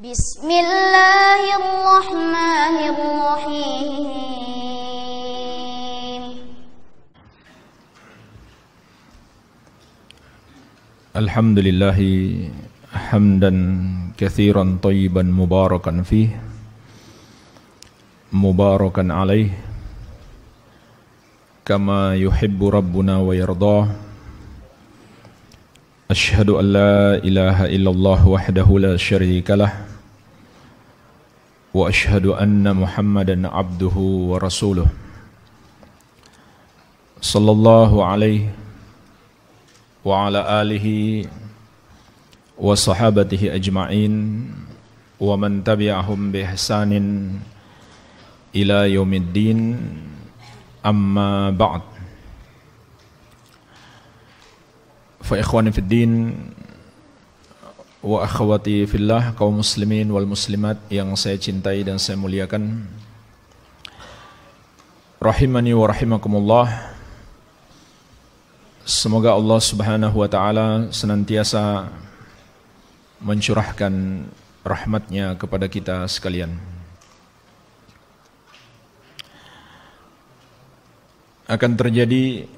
Bismillahirrahmanirrahim Alhamdulillahi hamdan kathiran tayyiban mubarakan fih mubarakan alaih kama yuhibbu rabbuna wa أشهد أن لا إله إلا الله وحده لا شريك له وأشهد أن محمدا عبده ورسوله صلى الله عليه وعلى آله وصحابته أجمعين ومن تبعهم بإحسان إلى يوم الدين أما بعد فإخواني في الدين wa akhwati fillah kaum muslimin wal muslimat yang saya cintai dan saya muliakan rahimani wa rahimakumullah semoga Allah Subhanahu wa taala senantiasa mencurahkan rahmatnya kepada kita sekalian akan terjadi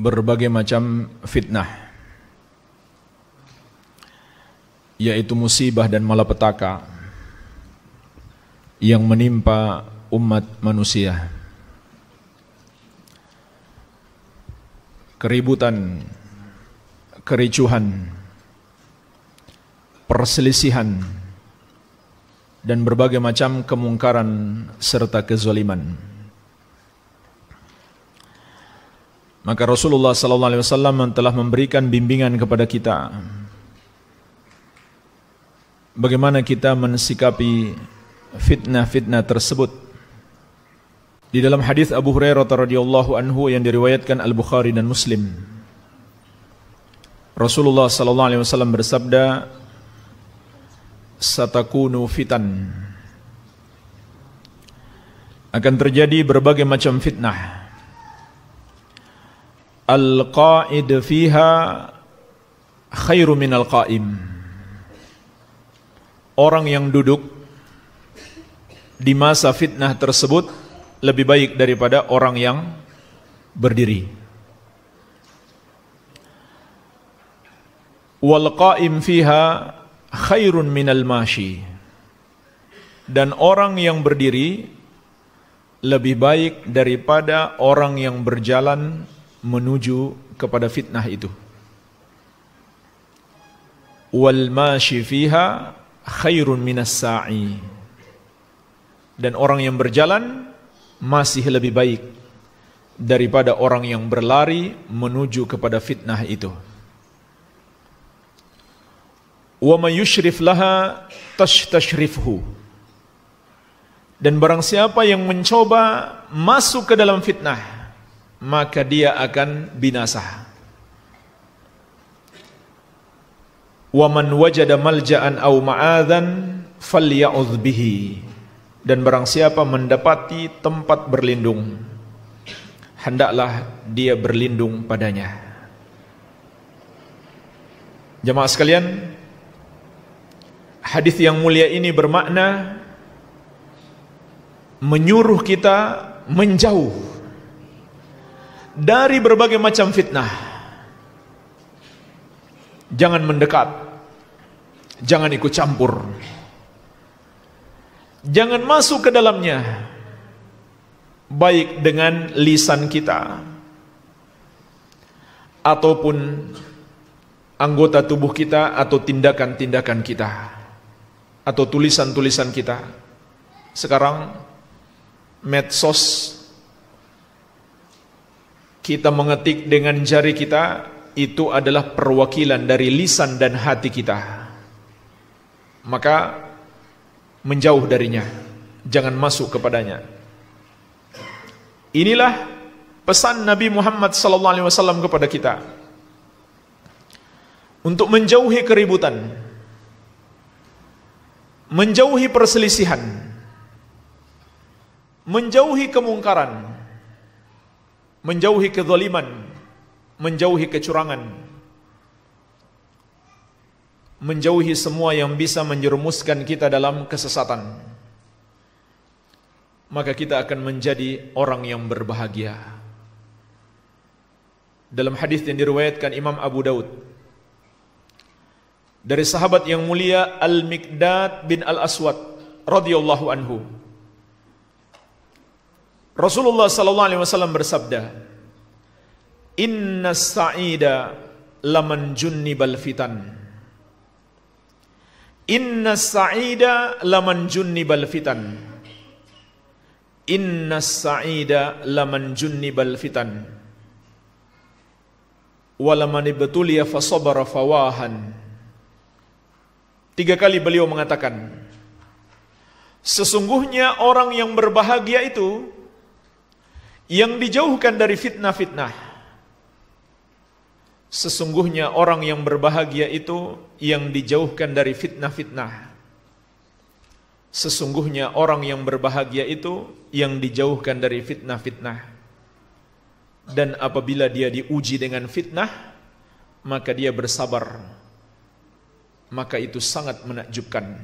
berbagai macam fitnah yaitu musibah dan malapetaka yang menimpa umat manusia keributan kericuhan perselisihan dan berbagai macam kemungkaran serta kezaliman Maka Rasulullah sallallahu alaihi wasallam telah memberikan bimbingan kepada kita bagaimana kita mensikapi fitnah-fitnah tersebut. Di dalam hadis Abu Hurairah radhiyallahu anhu yang diriwayatkan Al-Bukhari dan Muslim. Rasulullah sallallahu alaihi wasallam bersabda, "Satakunu fitan." Akan terjadi berbagai macam fitnah al-qa'id fiha khairu al qa'im. Orang yang duduk di masa fitnah tersebut lebih baik daripada orang yang berdiri. Wal qa'im fiha khairun minal mashi. Dan orang yang berdiri lebih baik daripada orang yang berjalan menuju kepada fitnah itu. Wal mashi fiha khairun minas sa'i. Dan orang yang berjalan masih lebih baik daripada orang yang berlari menuju kepada fitnah itu. Wa may yushrif laha Dan barang siapa yang mencoba masuk ke dalam fitnah, maka dia akan binasa. Waman wajada malja'an aw ma'adzan falya'udz bihi. Dan barang siapa mendapati tempat berlindung, hendaklah dia berlindung padanya. Jemaah sekalian, hadis yang mulia ini bermakna menyuruh kita menjauh dari berbagai macam fitnah. Jangan mendekat. Jangan ikut campur. Jangan masuk ke dalamnya. Baik dengan lisan kita ataupun anggota tubuh kita atau tindakan-tindakan kita atau tulisan-tulisan kita. Sekarang medsos kita mengetik dengan jari kita itu adalah perwakilan dari lisan dan hati kita. Maka menjauh darinya, jangan masuk kepadanya. Inilah pesan Nabi Muhammad SAW kepada kita untuk menjauhi keributan, menjauhi perselisihan, menjauhi kemungkaran menjauhi kezaliman, menjauhi kecurangan, menjauhi semua yang bisa menjerumuskan kita dalam kesesatan. Maka kita akan menjadi orang yang berbahagia. Dalam hadis yang diriwayatkan Imam Abu Daud dari sahabat yang mulia Al-Miqdad bin Al-Aswad radhiyallahu anhu Rasulullah sallallahu alaihi wasallam bersabda, "Inna sa'ida laman junnibal fitan." Inna sa'ida laman junnibal fitan. Inna sa'ida laman junnibal fitan. Walaman ibtuliya fasabara fawahan. Tiga kali beliau mengatakan, Sesungguhnya orang yang berbahagia itu yang dijauhkan dari fitnah-fitnah. Sesungguhnya orang yang berbahagia itu yang dijauhkan dari fitnah-fitnah. Sesungguhnya orang yang berbahagia itu yang dijauhkan dari fitnah-fitnah. Dan apabila dia diuji dengan fitnah, maka dia bersabar. Maka itu sangat menakjubkan.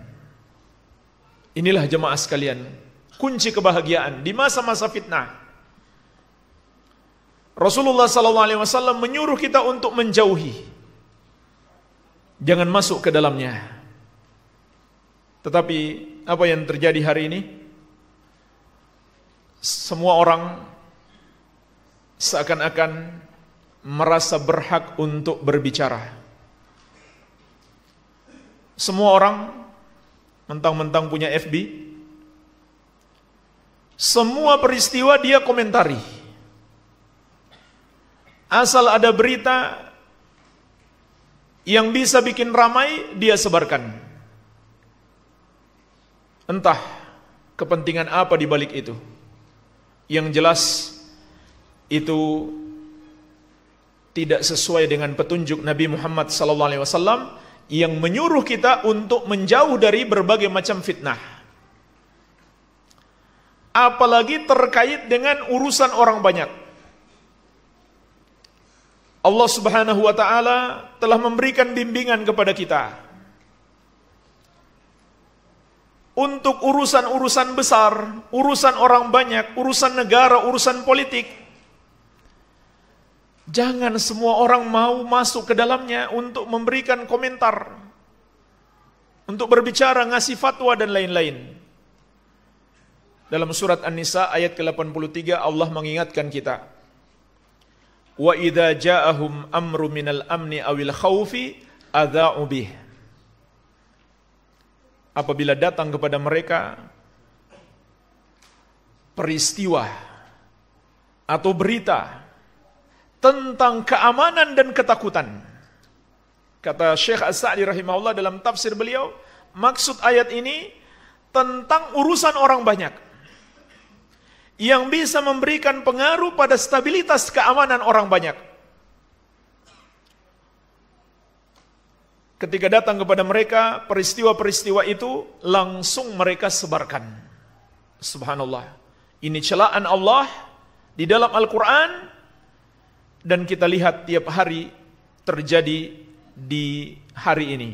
Inilah jemaah sekalian, kunci kebahagiaan di masa-masa fitnah. Rasulullah sallallahu alaihi wasallam menyuruh kita untuk menjauhi. Jangan masuk ke dalamnya. Tetapi apa yang terjadi hari ini? Semua orang seakan-akan merasa berhak untuk berbicara. Semua orang mentang-mentang punya FB, semua peristiwa dia komentari. Asal ada berita yang bisa bikin ramai, dia sebarkan. Entah kepentingan apa di balik itu. Yang jelas itu tidak sesuai dengan petunjuk Nabi Muhammad SAW yang menyuruh kita untuk menjauh dari berbagai macam fitnah. Apalagi terkait dengan urusan orang banyak. Allah Subhanahu wa taala telah memberikan bimbingan kepada kita untuk urusan-urusan besar, urusan orang banyak, urusan negara, urusan politik. Jangan semua orang mau masuk ke dalamnya untuk memberikan komentar, untuk berbicara, ngasih fatwa dan lain-lain. Dalam surat An-Nisa ayat ke-83 Allah mengingatkan kita wa idza ja'ahum amru minal amni awil khaufi adza'u bih apabila datang kepada mereka peristiwa atau berita tentang keamanan dan ketakutan kata Syekh As-Sa'di rahimahullah dalam tafsir beliau maksud ayat ini tentang urusan orang banyak yang bisa memberikan pengaruh pada stabilitas keamanan orang banyak. Ketika datang kepada mereka, peristiwa-peristiwa itu langsung mereka sebarkan. Subhanallah. Ini celaan Allah di dalam Al-Quran. Dan kita lihat tiap hari terjadi di hari ini.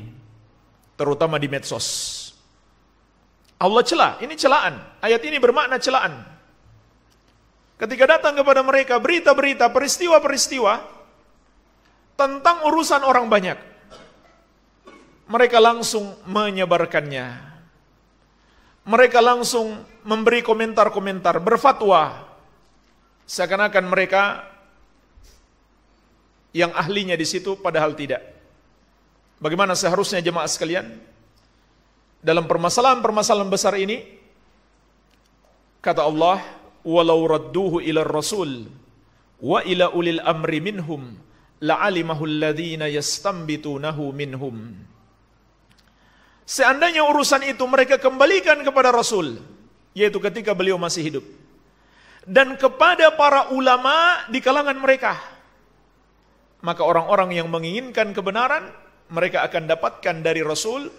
Terutama di medsos. Allah celah, ini celaan. Ayat ini bermakna celaan. Ketika datang kepada mereka berita-berita, peristiwa-peristiwa tentang urusan orang banyak, mereka langsung menyebarkannya. Mereka langsung memberi komentar-komentar, berfatwa, seakan-akan mereka yang ahlinya di situ, padahal tidak. Bagaimana seharusnya jemaah sekalian? Dalam permasalahan-permasalahan besar ini, kata Allah, walau radduhu ila rasul wa ila ulil amri minhum la'alimahu alladhina yastambitunahu minhum Seandainya urusan itu mereka kembalikan kepada Rasul yaitu ketika beliau masih hidup dan kepada para ulama di kalangan mereka maka orang-orang yang menginginkan kebenaran mereka akan dapatkan dari Rasul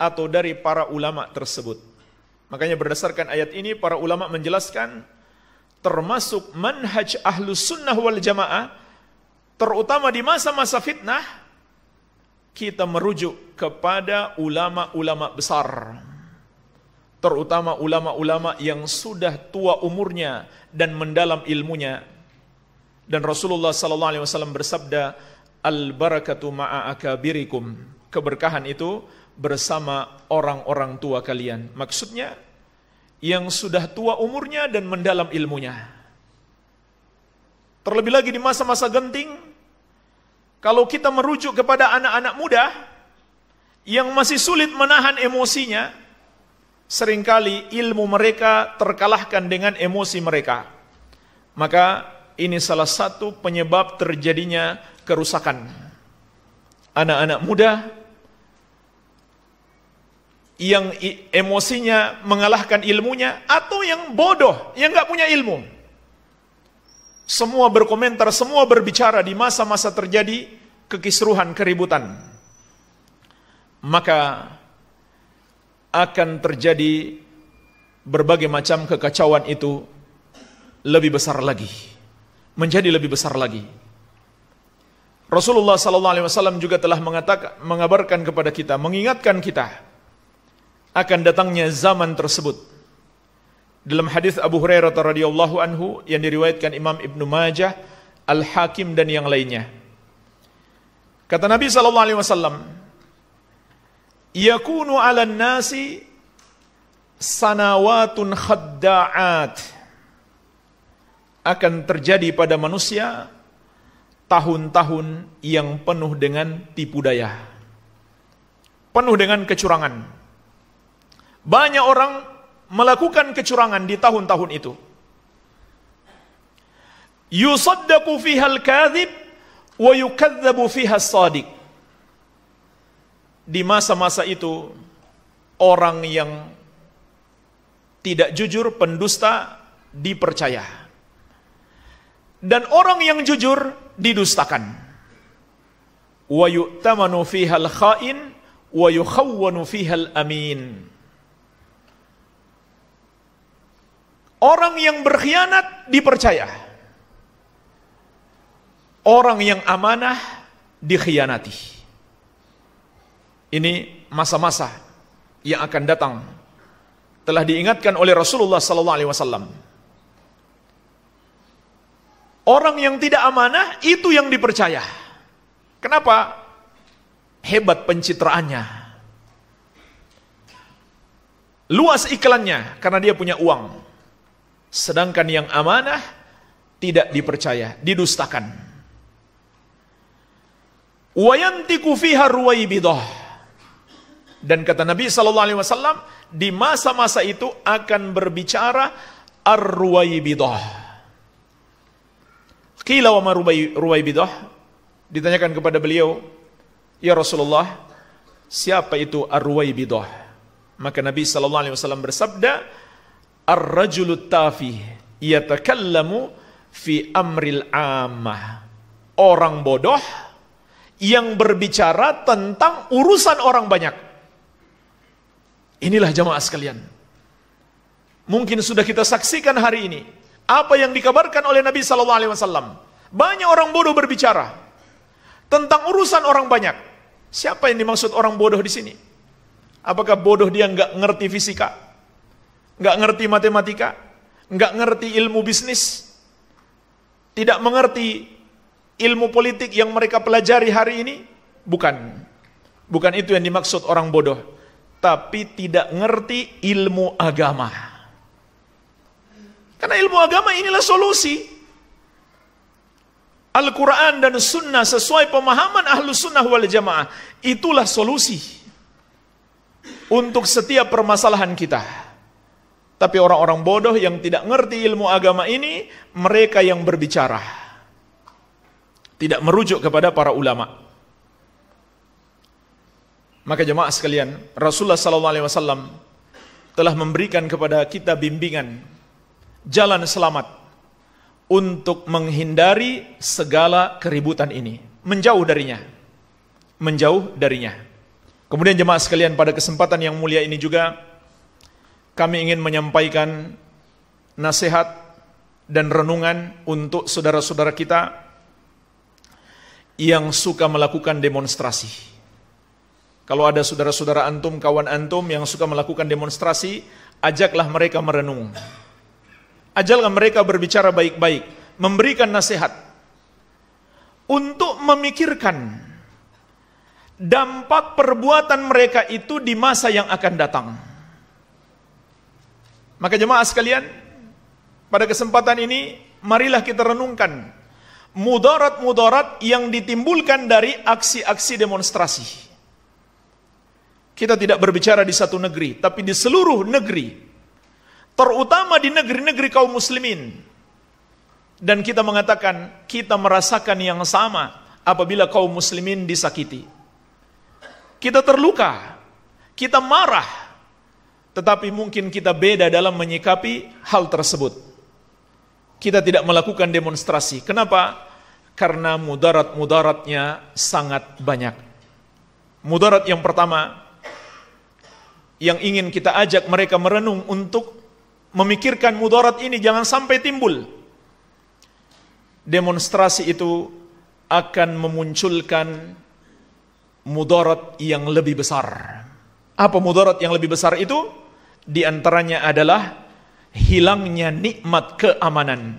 atau dari para ulama tersebut. Makanya berdasarkan ayat ini para ulama menjelaskan termasuk manhaj ahlu sunnah wal jamaah, terutama di masa-masa fitnah, kita merujuk kepada ulama-ulama besar. Terutama ulama-ulama yang sudah tua umurnya dan mendalam ilmunya. Dan Rasulullah SAW bersabda, "Al barakatu ma'a akabirikum." Keberkahan itu bersama orang-orang tua kalian. Maksudnya yang sudah tua umurnya dan mendalam ilmunya. Terlebih lagi di masa-masa genting, kalau kita merujuk kepada anak-anak muda yang masih sulit menahan emosinya, seringkali ilmu mereka terkalahkan dengan emosi mereka. Maka ini salah satu penyebab terjadinya kerusakan. Anak-anak muda yang emosinya mengalahkan ilmunya atau yang bodoh yang nggak punya ilmu semua berkomentar semua berbicara di masa-masa terjadi kekisruhan keributan maka akan terjadi berbagai macam kekacauan itu lebih besar lagi menjadi lebih besar lagi Rasulullah sallallahu alaihi wasallam juga telah mengatakan mengabarkan kepada kita mengingatkan kita akan datangnya zaman tersebut. Dalam hadis Abu Hurairah radhiyallahu anhu yang diriwayatkan Imam Ibnu Majah, Al-Hakim dan yang lainnya. Kata Nabi sallallahu alaihi wasallam, "Yakunu 'alan nasi sanawatun khadda'at." Akan terjadi pada manusia tahun-tahun yang penuh dengan tipu daya. Penuh dengan kecurangan. Banyak orang melakukan kecurangan di tahun-tahun itu. Yusaddaku fiha al-kadhib wa yukadzabu fiha as-sadiq. Di masa-masa itu orang yang tidak jujur, pendusta dipercaya. Dan orang yang jujur didustakan. Wa yu'tamanu fiha al-kha'in wa yukhawwanu fiha al-amin. Orang yang berkhianat dipercaya. Orang yang amanah dikhianati. Ini masa-masa yang akan datang telah diingatkan oleh Rasulullah sallallahu alaihi wasallam. Orang yang tidak amanah itu yang dipercaya. Kenapa? Hebat pencitraannya. Luas iklannya karena dia punya uang. Sedangkan yang amanah tidak dipercaya, didustakan. Wayantiku fiha ruwaibidah. Dan kata Nabi sallallahu alaihi wasallam, di masa-masa itu akan berbicara ar-ruwaibidah. Qila wa ma ruwaibidah? Ditanyakan kepada beliau, "Ya Rasulullah, siapa itu ar Maka Nabi sallallahu alaihi wasallam bersabda, Ar-rajulu tafih yatakallamu fi amril ammah. Orang bodoh yang berbicara tentang urusan orang banyak. Inilah jamaah sekalian. Mungkin sudah kita saksikan hari ini apa yang dikabarkan oleh Nabi sallallahu alaihi wasallam. Banyak orang bodoh berbicara tentang urusan orang banyak. Siapa yang dimaksud orang bodoh di sini? Apakah bodoh dia nggak ngerti fisika? nggak ngerti matematika, nggak ngerti ilmu bisnis, tidak mengerti ilmu politik yang mereka pelajari hari ini, bukan. Bukan itu yang dimaksud orang bodoh, tapi tidak ngerti ilmu agama. Karena ilmu agama inilah solusi. Al-Quran dan Sunnah sesuai pemahaman ahlu sunnah wal jamaah. Itulah solusi untuk setiap permasalahan kita. Tapi orang-orang bodoh yang tidak ngerti ilmu agama ini, mereka yang berbicara. Tidak merujuk kepada para ulama. Maka jemaah sekalian, Rasulullah sallallahu alaihi wasallam telah memberikan kepada kita bimbingan jalan selamat untuk menghindari segala keributan ini, menjauh darinya. Menjauh darinya. Kemudian jemaah sekalian pada kesempatan yang mulia ini juga kami ingin menyampaikan nasihat dan renungan untuk saudara-saudara kita yang suka melakukan demonstrasi. Kalau ada saudara-saudara antum, kawan antum yang suka melakukan demonstrasi, ajaklah mereka merenung. Ajaklah mereka berbicara baik-baik, memberikan nasihat untuk memikirkan dampak perbuatan mereka itu di masa yang akan datang. Maka jemaah sekalian, pada kesempatan ini marilah kita renungkan mudarat-mudarat yang ditimbulkan dari aksi-aksi demonstrasi. Kita tidak berbicara di satu negeri, tapi di seluruh negeri, terutama di negeri-negeri kaum muslimin. Dan kita mengatakan, kita merasakan yang sama apabila kaum muslimin disakiti. Kita terluka, kita marah, tetapi mungkin kita beda dalam menyikapi hal tersebut. Kita tidak melakukan demonstrasi. Kenapa? Karena mudarat-mudaratnya sangat banyak. Mudarat yang pertama yang ingin kita ajak mereka merenung untuk memikirkan mudarat ini jangan sampai timbul. Demonstrasi itu akan memunculkan mudarat yang lebih besar. Apa mudarat yang lebih besar itu? Di antaranya adalah hilangnya nikmat keamanan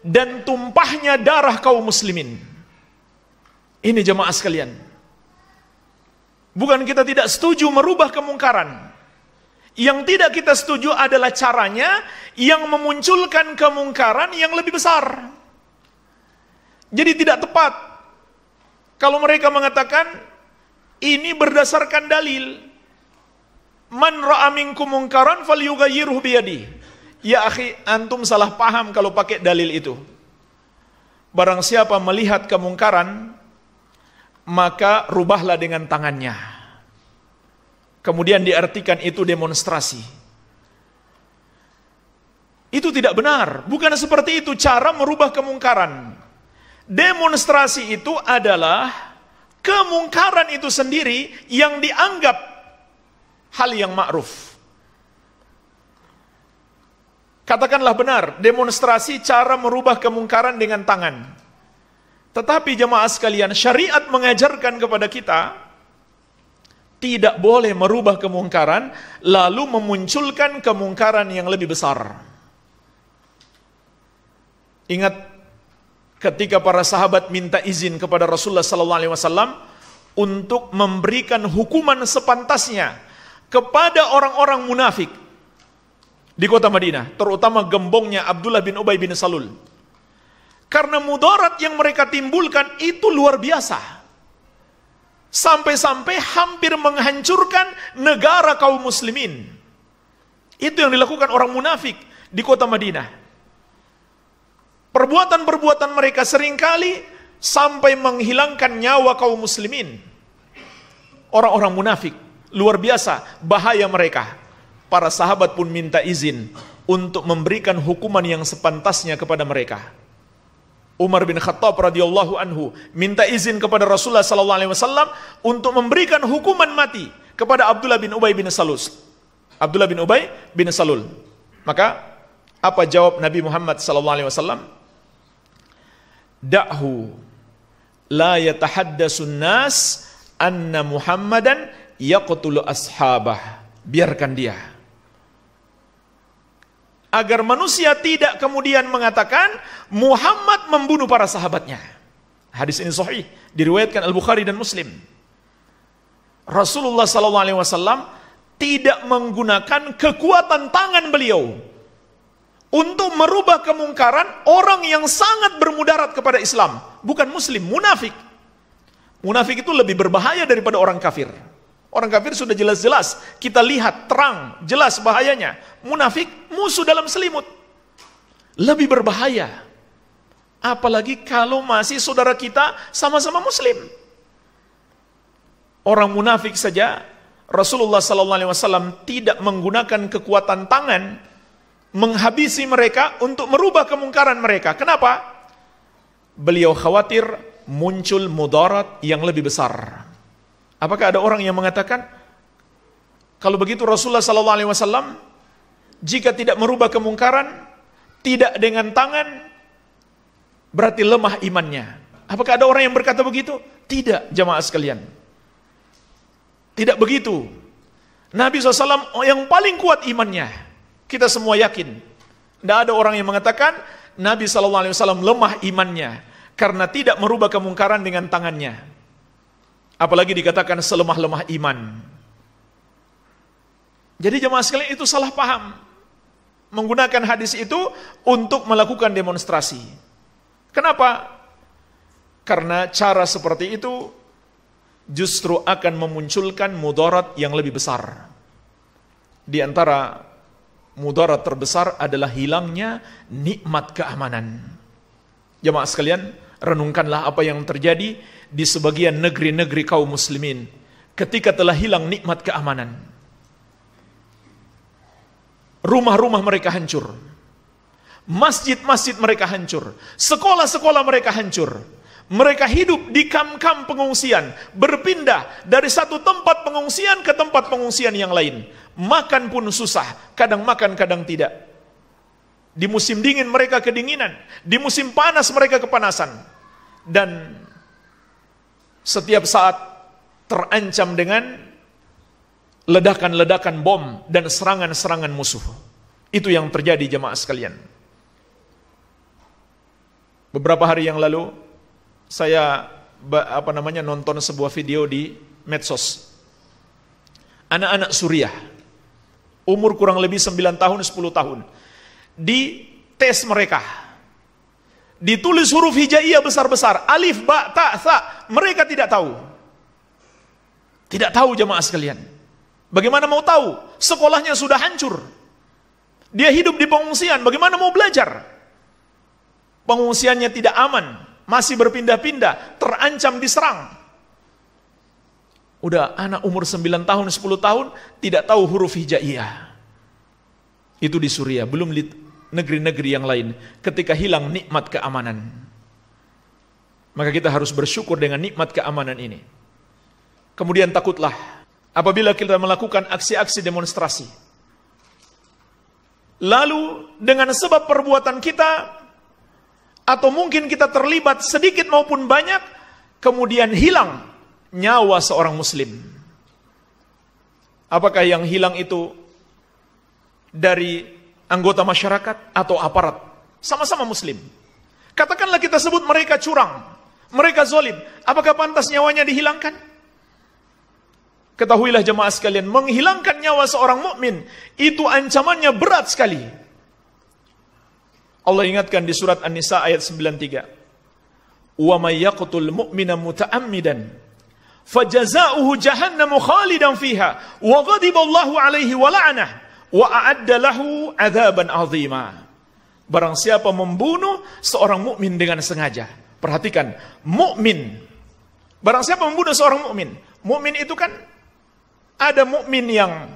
dan tumpahnya darah kaum muslimin. Ini jemaah sekalian. Bukan kita tidak setuju merubah kemungkaran. Yang tidak kita setuju adalah caranya yang memunculkan kemungkaran yang lebih besar. Jadi tidak tepat kalau mereka mengatakan ini berdasarkan dalil. Man ra'a minkum mungkaran falyughayyirhu biyadi. Ya akhi, antum salah paham kalau pakai dalil itu. Barang siapa melihat kemungkaran, maka rubahlah dengan tangannya. Kemudian diartikan itu demonstrasi. Itu tidak benar, bukan seperti itu cara merubah kemungkaran. Demonstrasi itu adalah kemungkaran itu sendiri yang dianggap hal yang ma'ruf. Katakanlah benar, demonstrasi cara merubah kemungkaran dengan tangan. Tetapi jemaah sekalian, syariat mengajarkan kepada kita tidak boleh merubah kemungkaran lalu memunculkan kemungkaran yang lebih besar. Ingat ketika para sahabat minta izin kepada Rasulullah sallallahu alaihi wasallam untuk memberikan hukuman sepantasnya kepada orang-orang munafik di kota Madinah, terutama gembongnya Abdullah bin Ubay bin Salul. Karena mudarat yang mereka timbulkan itu luar biasa. Sampai-sampai hampir menghancurkan negara kaum muslimin. Itu yang dilakukan orang munafik di kota Madinah. Perbuatan-perbuatan mereka seringkali sampai menghilangkan nyawa kaum muslimin. Orang-orang munafik. Luar biasa bahaya mereka. Para sahabat pun minta izin untuk memberikan hukuman yang sepantasnya kepada mereka. Umar bin Khattab radhiyallahu anhu minta izin kepada Rasulullah sallallahu alaihi wasallam untuk memberikan hukuman mati kepada Abdullah bin Ubay bin Salul. Abdullah bin Ubay bin Salul. Maka apa jawab Nabi Muhammad sallallahu alaihi wasallam? Da'hu la yatahaddatsun nas anna Muhammadan yaqtulu ashabah. Biarkan dia. Agar manusia tidak kemudian mengatakan Muhammad membunuh para sahabatnya. Hadis ini sahih, diriwayatkan Al-Bukhari dan Muslim. Rasulullah SAW alaihi wasallam tidak menggunakan kekuatan tangan beliau untuk merubah kemungkaran orang yang sangat bermudarat kepada Islam, bukan muslim, munafik. Munafik itu lebih berbahaya daripada orang kafir. Orang kafir sudah jelas-jelas kita lihat terang, jelas bahayanya. Munafik musuh dalam selimut. Lebih berbahaya. Apalagi kalau masih saudara kita sama-sama muslim. Orang munafik saja Rasulullah SAW tidak menggunakan kekuatan tangan menghabisi mereka untuk merubah kemungkaran mereka. Kenapa? Beliau khawatir muncul mudarat yang lebih besar. Apakah ada orang yang mengatakan kalau begitu Rasulullah sallallahu alaihi wasallam jika tidak merubah kemungkaran tidak dengan tangan berarti lemah imannya. Apakah ada orang yang berkata begitu? Tidak, jamaah sekalian. Tidak begitu. Nabi SAW yang paling kuat imannya. Kita semua yakin. Tidak ada orang yang mengatakan Nabi SAW lemah imannya. Karena tidak merubah kemungkaran dengan tangannya. Apalagi dikatakan selemah-lemah iman. Jadi jemaah sekalian itu salah paham. Menggunakan hadis itu untuk melakukan demonstrasi. Kenapa? Karena cara seperti itu justru akan memunculkan mudarat yang lebih besar. Di antara mudarat terbesar adalah hilangnya nikmat keamanan. Jemaah sekalian, renungkanlah apa yang terjadi di sebagian negeri-negeri kaum muslimin ketika telah hilang nikmat keamanan. Rumah-rumah mereka hancur. Masjid-masjid mereka hancur. Sekolah-sekolah mereka hancur. Mereka hidup di kam-kam pengungsian, berpindah dari satu tempat pengungsian ke tempat pengungsian yang lain. Makan pun susah, kadang makan, kadang tidak. Di musim dingin mereka kedinginan, di musim panas mereka kepanasan. Dan setiap saat terancam dengan ledakan-ledakan bom dan serangan-serangan musuh. Itu yang terjadi jemaah sekalian. Beberapa hari yang lalu saya apa namanya nonton sebuah video di medsos. Anak-anak Suriah umur kurang lebih 9 tahun, 10 tahun. Di tes mereka Ditulis huruf hijaiyah besar-besar, alif, ba, ta, sa. Mereka tidak tahu. Tidak tahu jemaah sekalian. Bagaimana mau tahu? Sekolahnya sudah hancur. Dia hidup di pengungsian, bagaimana mau belajar? Pengungsiannya tidak aman, masih berpindah-pindah, terancam diserang. Udah anak umur 9 tahun, 10 tahun, tidak tahu huruf hijaiyah. Itu di Suriah, belum negeri-negeri yang lain ketika hilang nikmat keamanan. Maka kita harus bersyukur dengan nikmat keamanan ini. Kemudian takutlah apabila kita melakukan aksi-aksi demonstrasi. Lalu dengan sebab perbuatan kita atau mungkin kita terlibat sedikit maupun banyak kemudian hilang nyawa seorang muslim. Apakah yang hilang itu dari anggota masyarakat atau aparat. Sama-sama muslim. Katakanlah kita sebut mereka curang, mereka zolim. Apakah pantas nyawanya dihilangkan? Ketahuilah jemaah sekalian, menghilangkan nyawa seorang mukmin itu ancamannya berat sekali. Allah ingatkan di surat An-Nisa ayat 93. Wa may yaqtul mu'mina muta'ammidan fajaza'uhu jahannamu khalidan fiha wa ghadiba Allahu alaihi wa wa a'adda lahu adzaban azima. Barang siapa membunuh seorang mukmin dengan sengaja. Perhatikan, mukmin. Barang siapa membunuh seorang mukmin, mukmin itu kan ada mukmin yang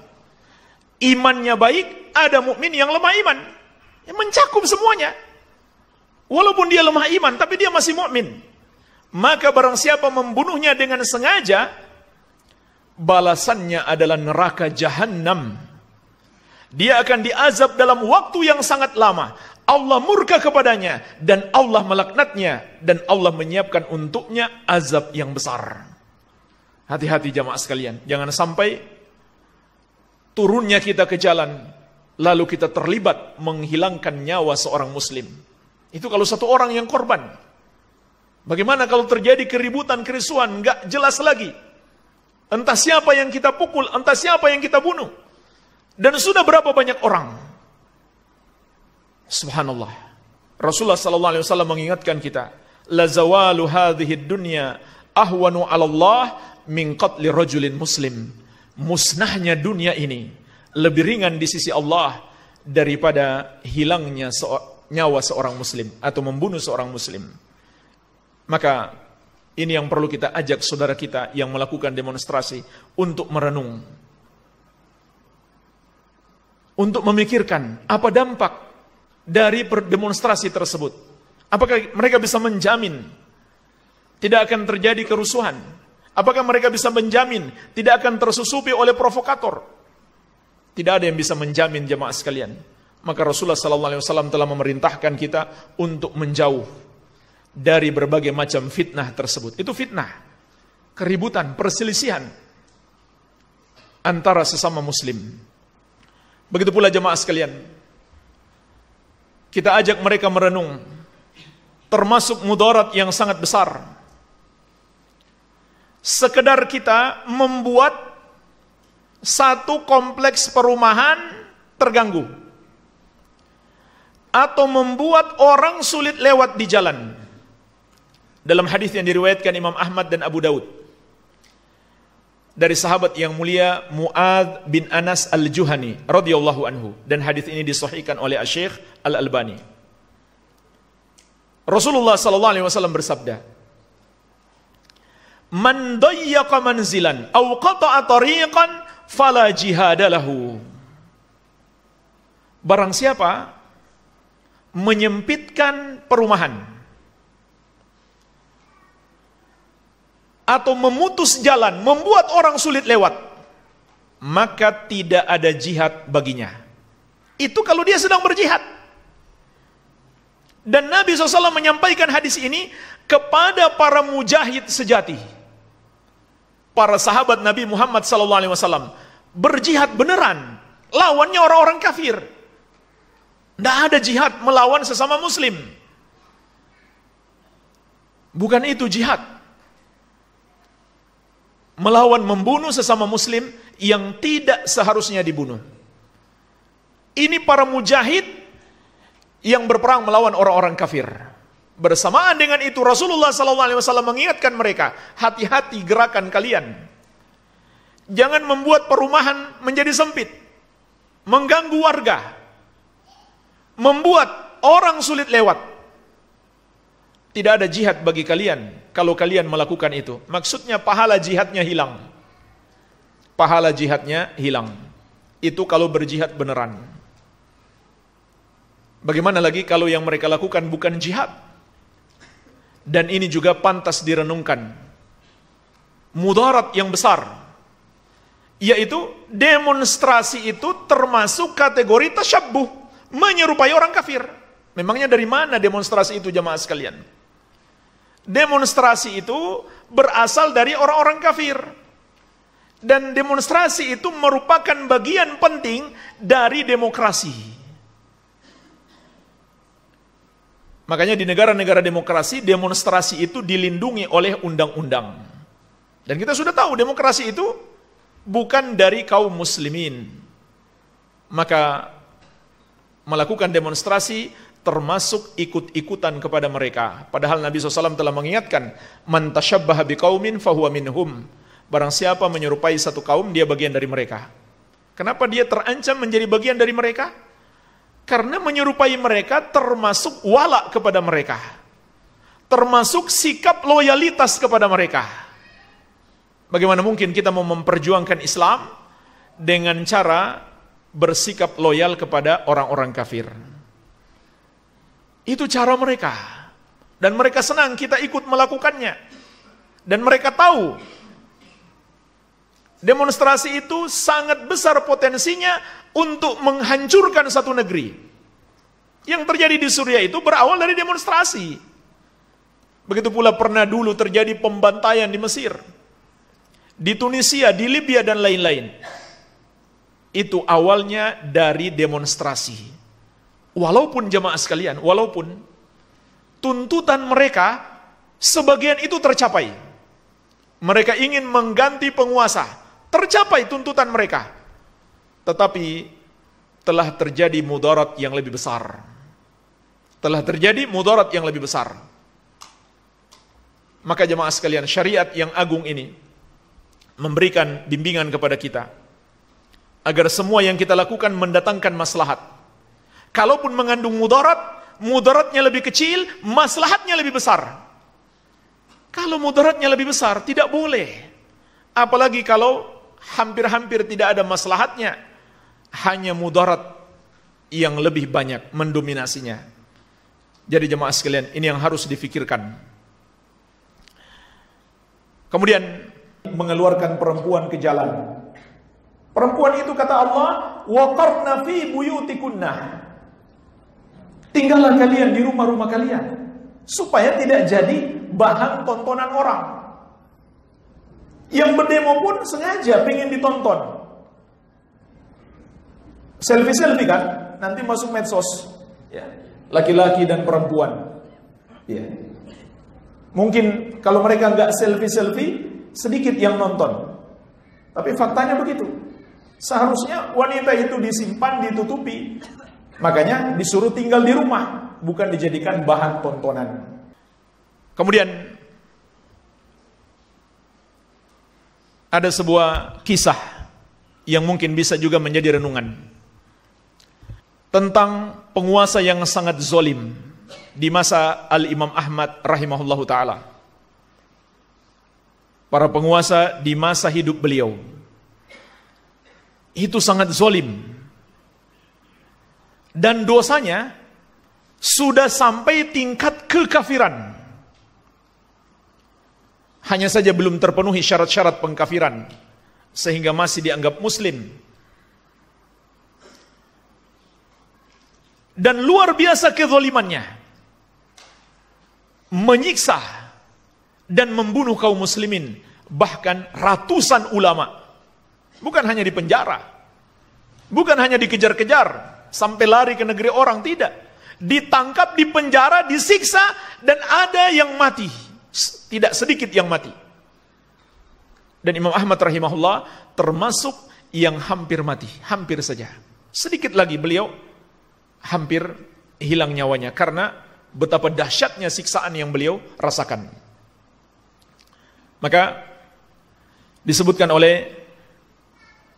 imannya baik, ada mukmin yang lemah iman. Yang Mencakup semuanya. Walaupun dia lemah iman, tapi dia masih mukmin. Maka barang siapa membunuhnya dengan sengaja, balasannya adalah neraka jahanam dia akan diazab dalam waktu yang sangat lama. Allah murka kepadanya dan Allah melaknatnya dan Allah menyiapkan untuknya azab yang besar. Hati-hati jamaah sekalian, jangan sampai turunnya kita ke jalan lalu kita terlibat menghilangkan nyawa seorang muslim. Itu kalau satu orang yang korban. Bagaimana kalau terjadi keributan, kerisuan? nggak jelas lagi. Entah siapa yang kita pukul, entah siapa yang kita bunuh. Dan sudah berapa banyak orang? Subhanallah. Rasulullah sallallahu alaihi wasallam mengingatkan kita, la zawalu hadhihi dunya ahwanu 'ala Allah min qatli rajulin muslim. Musnahnya dunia ini lebih ringan di sisi Allah daripada hilangnya nyawa seorang muslim atau membunuh seorang muslim. Maka ini yang perlu kita ajak saudara kita yang melakukan demonstrasi untuk merenung untuk memikirkan apa dampak dari demonstrasi tersebut. Apakah mereka bisa menjamin tidak akan terjadi kerusuhan? Apakah mereka bisa menjamin tidak akan tersusupi oleh provokator? Tidak ada yang bisa menjamin jemaah sekalian. Maka Rasulullah sallallahu alaihi wasallam telah memerintahkan kita untuk menjauh dari berbagai macam fitnah tersebut. Itu fitnah, keributan, perselisihan antara sesama muslim. Begitu pula jemaah sekalian. Kita ajak mereka merenung termasuk mudarat yang sangat besar. Sekedar kita membuat satu kompleks perumahan terganggu atau membuat orang sulit lewat di jalan. Dalam hadis yang diriwayatkan Imam Ahmad dan Abu Daud dari sahabat yang mulia Muad bin Anas al-Juhani radhiyallahu anhu dan hadis ini disahihkan oleh Syekh Al-Albani. Rasulullah sallallahu alaihi wasallam bersabda, "Man dayyaqa manzilan aw qata'a tariqan fala jihadalahu." Barang siapa menyempitkan perumahan atau memutus jalan, membuat orang sulit lewat, maka tidak ada jihad baginya. Itu kalau dia sedang berjihad. Dan Nabi SAW menyampaikan hadis ini kepada para mujahid sejati. Para sahabat Nabi Muhammad SAW berjihad beneran. Lawannya orang-orang kafir. Tidak ada jihad melawan sesama muslim. Bukan itu jihad melawan membunuh sesama muslim yang tidak seharusnya dibunuh. Ini para mujahid yang berperang melawan orang-orang kafir. Bersamaan dengan itu Rasulullah SAW mengingatkan mereka, hati-hati gerakan kalian. Jangan membuat perumahan menjadi sempit. Mengganggu warga. Membuat orang sulit lewat. Tidak ada jihad bagi kalian kalau kalian melakukan itu. Maksudnya pahala jihadnya hilang. Pahala jihadnya hilang. Itu kalau berjihad beneran. Bagaimana lagi kalau yang mereka lakukan bukan jihad? Dan ini juga pantas direnungkan. Mudarat yang besar yaitu demonstrasi itu termasuk kategori tasyabuh, menyerupai orang kafir. Memangnya dari mana demonstrasi itu jamaah sekalian? Demonstrasi itu berasal dari orang-orang kafir. Dan demonstrasi itu merupakan bagian penting dari demokrasi. Makanya di negara-negara demokrasi, demonstrasi itu dilindungi oleh undang-undang. Dan kita sudah tahu demokrasi itu bukan dari kaum muslimin. Maka melakukan demonstrasi termasuk ikut-ikutan kepada mereka. Padahal Nabi SAW telah mengingatkan, Man bi biqaumin fahuwa minhum. Barang siapa menyerupai satu kaum, dia bagian dari mereka. Kenapa dia terancam menjadi bagian dari mereka? Karena menyerupai mereka termasuk wala kepada mereka. Termasuk sikap loyalitas kepada mereka. Bagaimana mungkin kita mau memperjuangkan Islam dengan cara bersikap loyal kepada orang-orang kafir? Itu cara mereka. Dan mereka senang kita ikut melakukannya. Dan mereka tahu demonstrasi itu sangat besar potensinya untuk menghancurkan satu negeri. Yang terjadi di Suriah itu berawal dari demonstrasi. Begitu pula pernah dulu terjadi pembantaian di Mesir, di Tunisia, di Libya dan lain-lain. Itu awalnya dari demonstrasi. Walaupun jemaah sekalian, walaupun tuntutan mereka sebagian itu tercapai. Mereka ingin mengganti penguasa, tercapai tuntutan mereka. Tetapi telah terjadi mudarat yang lebih besar. Telah terjadi mudarat yang lebih besar. Maka jemaah sekalian, syariat yang agung ini memberikan bimbingan kepada kita agar semua yang kita lakukan mendatangkan maslahat Kalaupun mengandung mudarat, mudaratnya lebih kecil, maslahatnya lebih besar. Kalau mudaratnya lebih besar, tidak boleh. Apalagi kalau hampir-hampir tidak ada maslahatnya, hanya mudarat yang lebih banyak mendominasinya. Jadi jemaah sekalian, ini yang harus difikirkan. Kemudian mengeluarkan perempuan ke jalan. Perempuan itu kata Allah, "Waqarna fi buyutikunna." Tinggallah kalian di rumah-rumah kalian supaya tidak jadi bahan tontonan orang. Yang berdemo pun sengaja pengen ditonton. Selfie-selfie kan, nanti masuk medsos. Ya. Laki-laki dan perempuan. Ya. Mungkin kalau mereka nggak selfie-selfie, sedikit yang nonton. Tapi faktanya begitu. Seharusnya wanita itu disimpan, ditutupi. Makanya disuruh tinggal di rumah, bukan dijadikan bahan tontonan. Kemudian ada sebuah kisah yang mungkin bisa juga menjadi renungan tentang penguasa yang sangat zolim di masa Al Imam Ahmad rahimahullahu taala. Para penguasa di masa hidup beliau itu sangat zolim dan dosanya sudah sampai tingkat kekafiran. Hanya saja belum terpenuhi syarat-syarat pengkafiran sehingga masih dianggap muslim. Dan luar biasa kezolimannya. Menyiksa dan membunuh kaum muslimin. Bahkan ratusan ulama. Bukan hanya di penjara. Bukan hanya dikejar-kejar sampai lari ke negeri orang, tidak. Ditangkap, di penjara disiksa, dan ada yang mati. Tidak sedikit yang mati. Dan Imam Ahmad rahimahullah termasuk yang hampir mati, hampir saja. Sedikit lagi beliau hampir hilang nyawanya karena betapa dahsyatnya siksaan yang beliau rasakan. Maka disebutkan oleh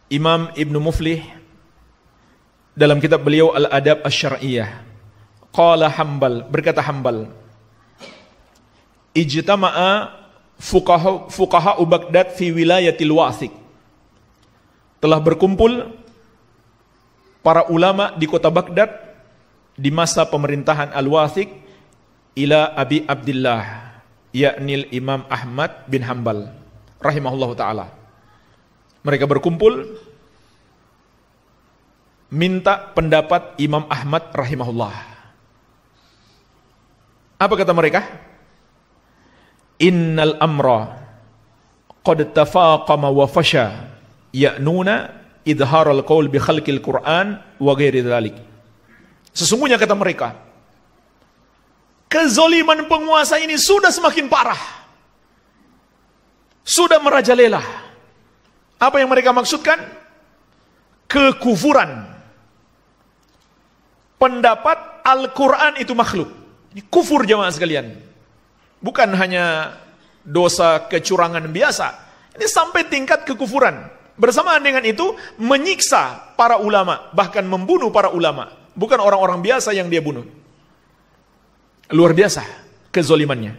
Imam Ibnu Muflih dalam kitab beliau Al-Adab Asy-Syar'iyyah. Qala Hambal, berkata Hambal, ijtama'a fuqaha fuqaha Baghdad fi wilayatil Wasik. Telah berkumpul para ulama di kota Baghdad di masa pemerintahan Al-Wasik ila Abi Abdullah yakni Imam Ahmad bin Hambal rahimahullahu taala. Mereka berkumpul minta pendapat Imam Ahmad rahimahullah. Apa kata mereka? Innal amra qad tafaqama wa fasha ya'nuna idhar al-qawl bi khalqil Qur'an wa ghairi dhalik. Sesungguhnya kata mereka, kezoliman penguasa ini sudah semakin parah. Sudah merajalela. Apa yang mereka maksudkan? Kekufuran pendapat Al-Quran itu makhluk. Ini kufur jemaah sekalian. Bukan hanya dosa kecurangan biasa. Ini sampai tingkat kekufuran. Bersamaan dengan itu menyiksa para ulama, bahkan membunuh para ulama. Bukan orang-orang biasa yang dia bunuh. Luar biasa kezolimannya.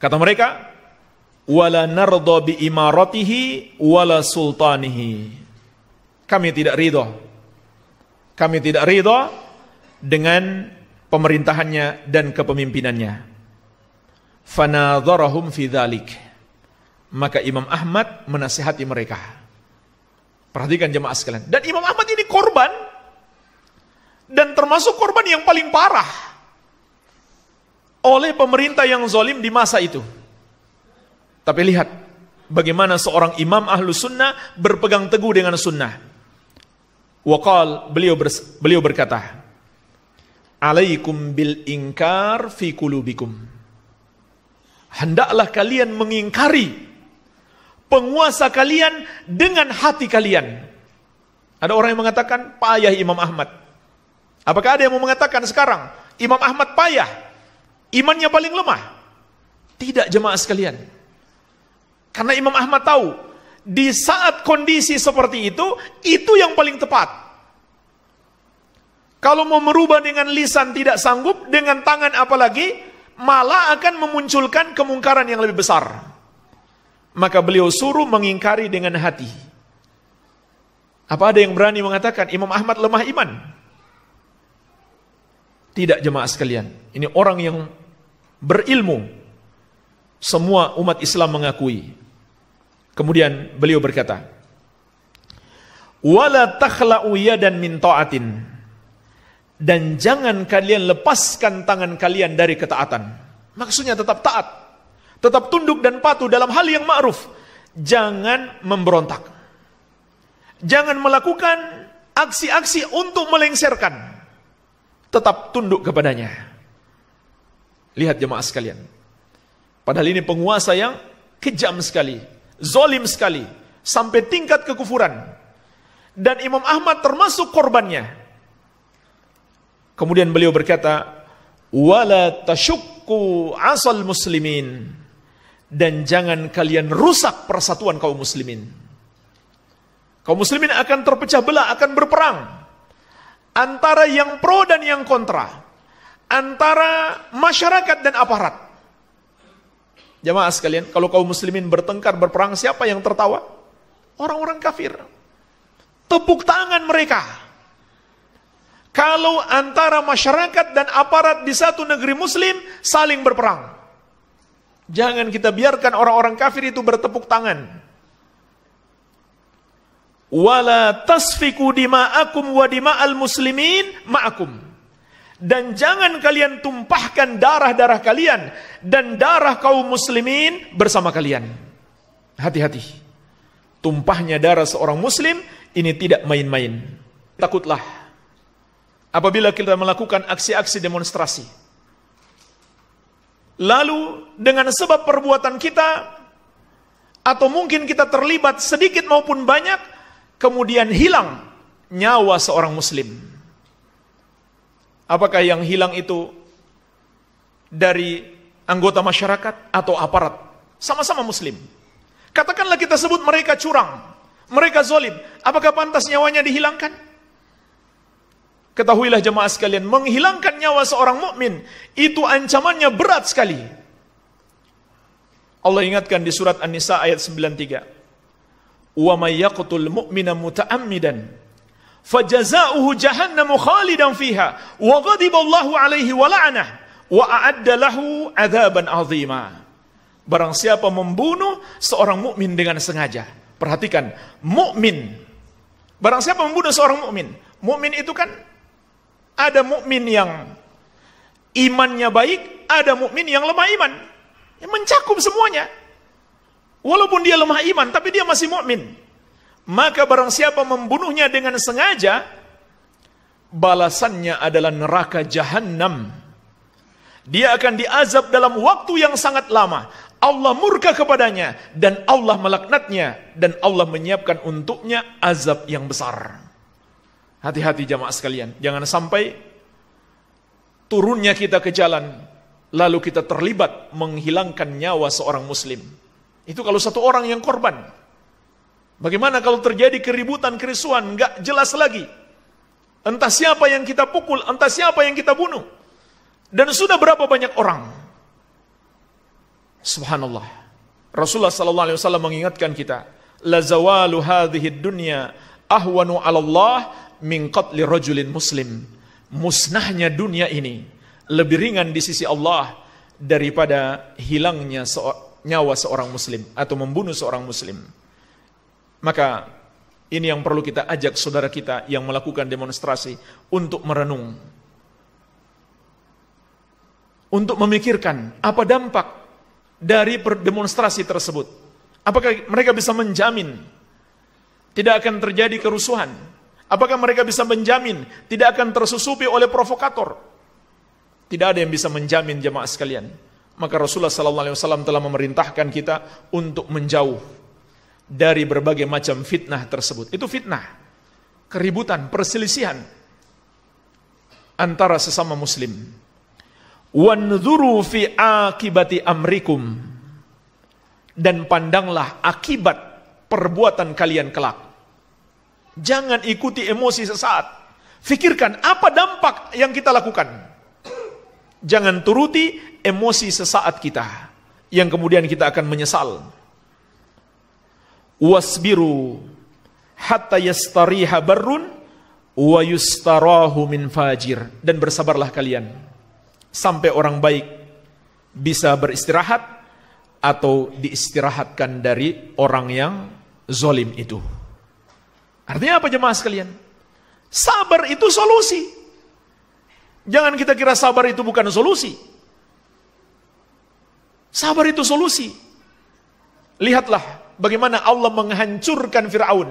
Kata mereka, wala nardo bi imaratihi wala sultanihi. Kami tidak ridho kami tidak ridha dengan pemerintahannya dan kepemimpinannya. Fanadharahum fi fidalik. Maka Imam Ahmad menasihati mereka. Perhatikan jemaah sekalian. Dan Imam Ahmad ini korban dan termasuk korban yang paling parah oleh pemerintah yang zolim di masa itu. Tapi lihat bagaimana seorang imam ahlu sunnah berpegang teguh dengan sunnah. Wakal beliau ber, beliau berkata, "Alaikum bil inkar fi kulubikum." Hendaklah kalian mengingkari penguasa kalian dengan hati kalian. Ada orang yang mengatakan payah Imam Ahmad. Apakah ada yang mau mengatakan sekarang Imam Ahmad payah? Imannya paling lemah. Tidak jemaah sekalian. Karena Imam Ahmad tahu di saat kondisi seperti itu, itu yang paling tepat. Kalau mau merubah dengan lisan tidak sanggup, dengan tangan apalagi, malah akan memunculkan kemungkaran yang lebih besar. Maka beliau suruh mengingkari dengan hati. Apa ada yang berani mengatakan Imam Ahmad lemah iman? Tidak jemaah sekalian. Ini orang yang berilmu. Semua umat Islam mengakui Kemudian beliau berkata, "Wala takhla'u yadan min ta'atin." Dan jangan kalian lepaskan tangan kalian dari ketaatan. Maksudnya tetap taat, tetap tunduk dan patuh dalam hal yang ma'ruf. Jangan memberontak. Jangan melakukan aksi-aksi untuk melengsarkan. Tetap tunduk kepadanya. Lihat jemaah sekalian. Padahal ini penguasa yang kejam sekali zolim sekali, sampai tingkat kekufuran. Dan Imam Ahmad termasuk korbannya. Kemudian beliau berkata, "Wala tashukku asal muslimin." Dan jangan kalian rusak persatuan kaum muslimin. Kaum muslimin akan terpecah belah, akan berperang antara yang pro dan yang kontra, antara masyarakat dan aparat. Jamaah sekalian, kalau kaum muslimin bertengkar, berperang, siapa yang tertawa? Orang-orang kafir. Tepuk tangan mereka. Kalau antara masyarakat dan aparat di satu negeri muslim saling berperang. Jangan kita biarkan orang-orang kafir itu bertepuk tangan. Wala tasfiku dima'akum wa dima'al muslimin ma'akum dan jangan kalian tumpahkan darah-darah kalian dan darah kaum muslimin bersama kalian. Hati-hati. Tumpahnya darah seorang muslim ini tidak main-main. Takutlah apabila kita melakukan aksi-aksi demonstrasi. Lalu dengan sebab perbuatan kita atau mungkin kita terlibat sedikit maupun banyak kemudian hilang nyawa seorang muslim. Apakah yang hilang itu dari anggota masyarakat atau aparat? Sama-sama muslim. Katakanlah kita sebut mereka curang, mereka zolim. Apakah pantas nyawanya dihilangkan? Ketahuilah jemaah sekalian, menghilangkan nyawa seorang mukmin itu ancamannya berat sekali. Allah ingatkan di surat An-Nisa ayat 93. Wa may yaqtul فجزاؤه جهنم خالدا فيها وغضب الله عليه ولعنه وأعد له عذابا عظيما barang siapa membunuh seorang mukmin dengan sengaja perhatikan mukmin barang siapa membunuh seorang mukmin mukmin itu kan ada mukmin yang imannya baik ada mukmin yang lemah iman yang mencakup semuanya walaupun dia lemah iman tapi dia masih mukmin maka barang siapa membunuhnya dengan sengaja, balasannya adalah neraka jahanam. Dia akan diazab dalam waktu yang sangat lama. Allah murka kepadanya dan Allah melaknatnya dan Allah menyiapkan untuknya azab yang besar. Hati-hati jamaah sekalian, jangan sampai turunnya kita ke jalan lalu kita terlibat menghilangkan nyawa seorang muslim. Itu kalau satu orang yang korban. Bagaimana kalau terjadi keributan, kerisuan nggak jelas lagi. Entah siapa yang kita pukul, entah siapa yang kita bunuh. Dan sudah berapa banyak orang. Subhanallah. Rasulullah sallallahu alaihi wasallam mengingatkan kita, la zawalu hadhihi dunya ahwanu 'ala Allah min qatli rajulin muslim. Musnahnya dunia ini lebih ringan di sisi Allah daripada hilangnya nyawa seorang muslim atau membunuh seorang muslim. Maka ini yang perlu kita ajak saudara kita yang melakukan demonstrasi untuk merenung. Untuk memikirkan apa dampak dari demonstrasi tersebut. Apakah mereka bisa menjamin tidak akan terjadi kerusuhan? Apakah mereka bisa menjamin tidak akan tersusupi oleh provokator? Tidak ada yang bisa menjamin jemaah sekalian. Maka Rasulullah SAW telah memerintahkan kita untuk menjauh dari berbagai macam fitnah tersebut. Itu fitnah, keributan, perselisihan antara sesama muslim. Wanzuru fi akibati amrikum dan pandanglah akibat perbuatan kalian kelak. Jangan ikuti emosi sesaat. Fikirkan apa dampak yang kita lakukan. Jangan turuti emosi sesaat kita yang kemudian kita akan menyesal wasbiru hatta yastariha barrun wa yustarahu min fajir dan bersabarlah kalian sampai orang baik bisa beristirahat atau diistirahatkan dari orang yang zolim itu. Artinya apa jemaah sekalian? Sabar itu solusi. Jangan kita kira sabar itu bukan solusi. Sabar itu solusi. Lihatlah bagaimana Allah menghancurkan Fir'aun.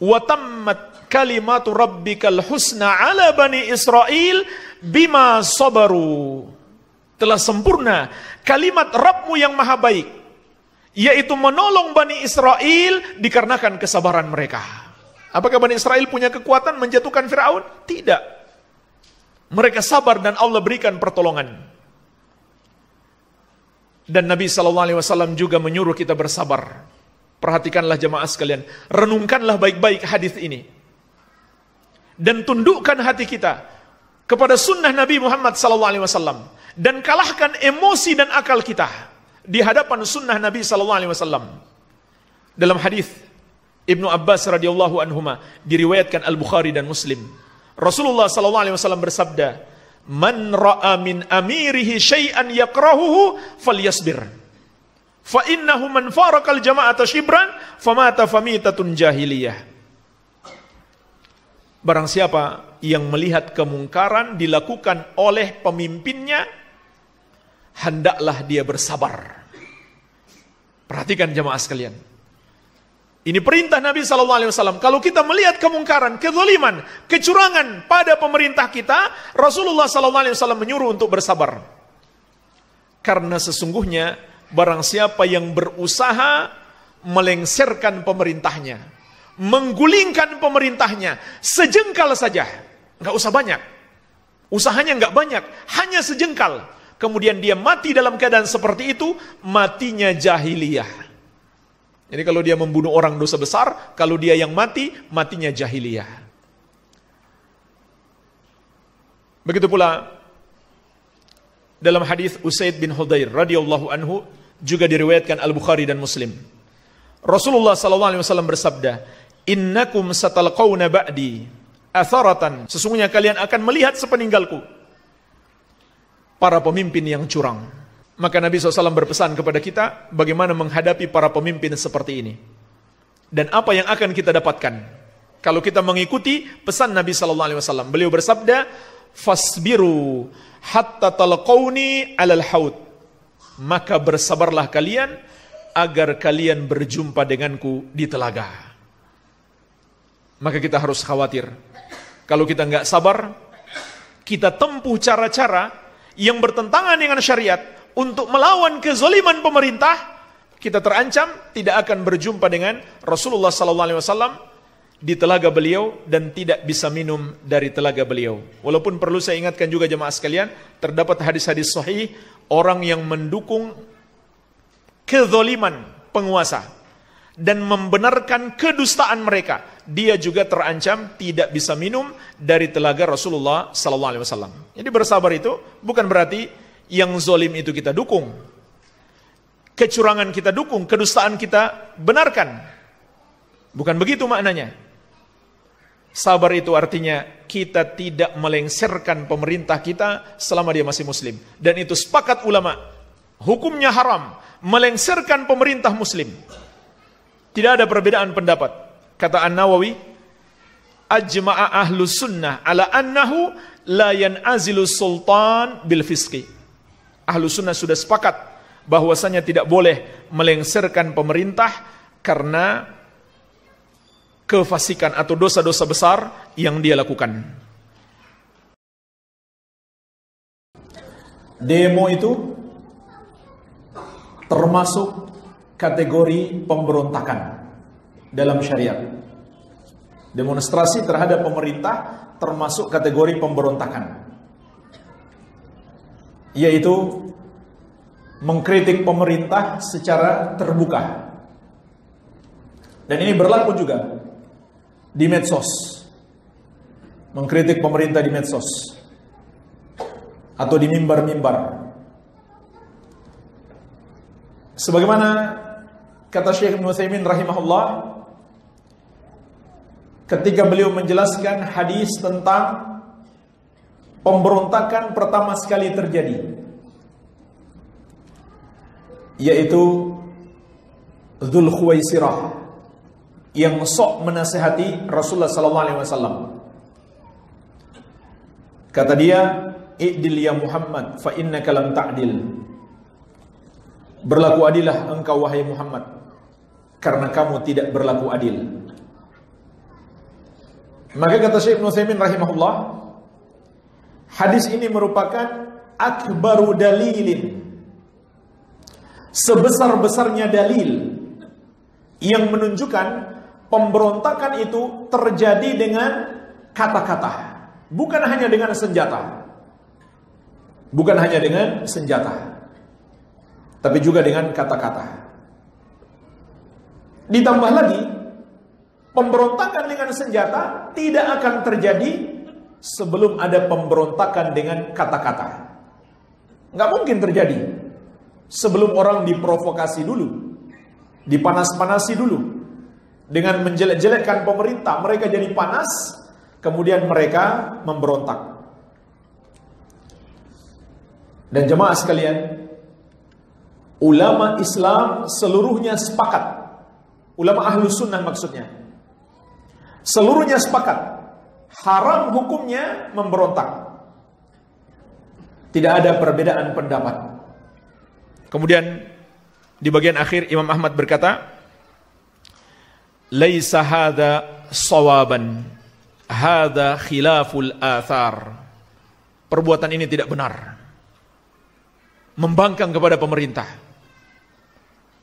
Watammat kalimatu rabbikal husna ala bani Israel bima sabaru. Telah sempurna kalimat Rabbmu yang maha baik. Yaitu menolong Bani Israel dikarenakan kesabaran mereka. Apakah Bani Israel punya kekuatan menjatuhkan Fir'aun? Tidak. Mereka sabar dan Allah berikan pertolongan. Dan Nabi Shallallahu Alaihi Wasallam juga menyuruh kita bersabar. Perhatikanlah jemaah sekalian, renungkanlah baik-baik hadis ini dan tundukkan hati kita kepada sunnah Nabi Muhammad Shallallahu Alaihi Wasallam dan kalahkan emosi dan akal kita di hadapan sunnah Nabi Shallallahu Alaihi Wasallam. Dalam hadis Ibnu Abbas radhiyallahu anhuma diriwayatkan Al Bukhari dan Muslim. Rasulullah Shallallahu Alaihi Wasallam bersabda, Man ra'a min amirihi syai'an yakrahuhu falyasbir. Fa innahu man farakal jama'ata shibran famata famitatun jahiliyah. Barang siapa yang melihat kemungkaran dilakukan oleh pemimpinnya, hendaklah dia bersabar. Perhatikan jemaah sekalian. Ini perintah Nabi Shallallahu Alaihi Wasallam. Kalau kita melihat kemungkaran, kezaliman, kecurangan pada pemerintah kita, Rasulullah Shallallahu Alaihi Wasallam menyuruh untuk bersabar. Karena sesungguhnya barang siapa yang berusaha melengsarkan pemerintahnya, menggulingkan pemerintahnya, sejengkal saja, nggak usah banyak. Usahanya nggak banyak, hanya sejengkal. Kemudian dia mati dalam keadaan seperti itu, matinya jahiliyah jadi kalau dia membunuh orang dosa besar, kalau dia yang mati, matinya jahiliyah. Begitu pula dalam hadis Usaid bin Hudair radhiyallahu anhu juga diriwayatkan Al-Bukhari dan Muslim. Rasulullah sallallahu alaihi wasallam bersabda, "Innakum satalqauna ba'di atharatan." Sesungguhnya kalian akan melihat sepeninggalku para pemimpin yang curang. Maka Nabi SAW berpesan kepada kita bagaimana menghadapi para pemimpin seperti ini. Dan apa yang akan kita dapatkan. Kalau kita mengikuti pesan Nabi SAW. Beliau bersabda, Fasbiru hatta talqawni alal haud. Maka bersabarlah kalian agar kalian berjumpa denganku di telaga. Maka kita harus khawatir. Kalau kita nggak sabar, kita tempuh cara-cara yang bertentangan dengan syariat, untuk melawan kezaliman pemerintah, kita terancam tidak akan berjumpa dengan Rasulullah sallallahu alaihi wasallam di telaga beliau dan tidak bisa minum dari telaga beliau. Walaupun perlu saya ingatkan juga jemaah sekalian, terdapat hadis-hadis sahih orang yang mendukung kezaliman penguasa dan membenarkan kedustaan mereka, dia juga terancam tidak bisa minum dari telaga Rasulullah sallallahu alaihi wasallam. Jadi bersabar itu bukan berarti yang zolim itu kita dukung. Kecurangan kita dukung, kedustaan kita benarkan. Bukan begitu maknanya. Sabar itu artinya kita tidak melengserkan pemerintah kita selama dia masih muslim. Dan itu sepakat ulama. Hukumnya haram. Melengserkan pemerintah muslim. Tidak ada perbedaan pendapat. Kata An-Nawawi, Ajma'a ahlu sunnah ala annahu la yan azilu sultan bil fiski ahlu sunnah sudah sepakat bahwasanya tidak boleh melengserkan pemerintah karena kefasikan atau dosa-dosa besar yang dia lakukan. Demo itu termasuk kategori pemberontakan dalam syariat. Demonstrasi terhadap pemerintah termasuk kategori pemberontakan yaitu mengkritik pemerintah secara terbuka. Dan ini berlaku juga di medsos. Mengkritik pemerintah di medsos atau di mimbar-mimbar. Sebagaimana kata Syekh Nusaimin rahimahullah ketika beliau menjelaskan hadis tentang pemberontakan pertama sekali terjadi yaitu Dhul Khuwaisirah yang sok menasehati Rasulullah sallallahu alaihi wasallam. Kata dia, "I'dil ya Muhammad fa innaka lam ta'dil." Berlaku adillah engkau wahai Muhammad karena kamu tidak berlaku adil. Maka kata Syekh Utsaimin rahimahullah, Hadis ini merupakan akbaru dalilin. Sebesar-besarnya dalil yang menunjukkan pemberontakan itu terjadi dengan kata-kata, bukan hanya dengan senjata. Bukan hanya dengan senjata, tapi juga dengan kata-kata. Ditambah lagi, pemberontakan dengan senjata tidak akan terjadi sebelum ada pemberontakan dengan kata-kata. Nggak mungkin terjadi. Sebelum orang diprovokasi dulu, dipanas-panasi dulu. Dengan menjelek-jelekkan pemerintah, mereka jadi panas, kemudian mereka memberontak. Dan jemaah sekalian, ulama Islam seluruhnya sepakat. Ulama ahlu sunnah maksudnya. Seluruhnya sepakat haram hukumnya memberontak. Tidak ada perbedaan pendapat. Kemudian di bagian akhir Imam Ahmad berkata, "Laisa hadza sawaban. Hadza khilaful athar." Perbuatan ini tidak benar. Membangkang kepada pemerintah.